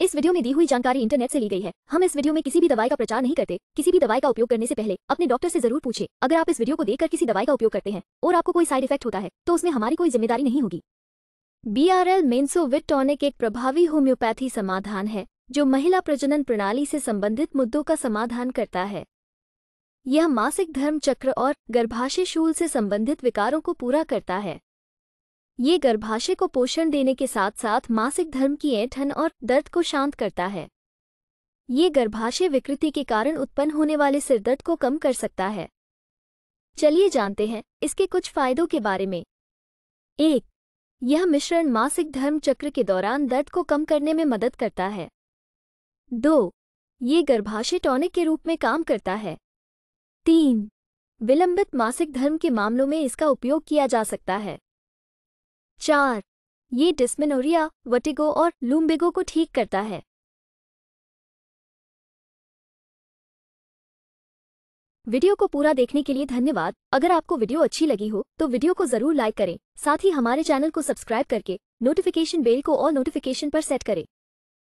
इस वीडियो में दी हुई जानकारी इंटरनेट से ली गई है हम इस वीडियो में किसी भी दवाई का प्रचार नहीं करते किसी भी दवाई का उपयोग करने से पहले अपने डॉक्टर से जरूर पूछे अगर आप इस वीडियो को देखकर किसी दवाई का उपयोग करते हैं और आपको कोई साइड इफेक्ट होता है तो उसमें हमारी कोई जिम्मेदारी नहीं होगी बी आर एल टॉनिक एक प्रभावी होम्योपैथी समाधान है जो महिला प्रजनन प्रणाली से संबंधित मुद्दों का समाधान करता है यह मासिक धर्म चक्र और गर्भाशय शूल से संबंधित विकारों को पूरा करता है ये गर्भाशय को पोषण देने के साथ साथ मासिक धर्म की ऐठन और दर्द को शांत करता है ये गर्भाशय विकृति के कारण उत्पन्न होने वाले सिरदर्द को कम कर सकता है चलिए जानते हैं इसके कुछ फायदों के बारे में एक यह मिश्रण मासिक धर्म चक्र के दौरान दर्द को कम करने में मदद करता है दो ये गर्भाशय टॉनिक के रूप में काम करता है तीन विलंबित मासिक धर्म के मामलों में इसका उपयोग किया जा सकता है चार ये डिस्मेनोरिया वटिगो और लूम्बेगो को ठीक करता है वीडियो को पूरा देखने के लिए धन्यवाद अगर आपको वीडियो अच्छी लगी हो तो वीडियो को जरूर लाइक करें साथ ही हमारे चैनल को सब्सक्राइब करके नोटिफिकेशन बेल को और नोटिफिकेशन पर सेट करें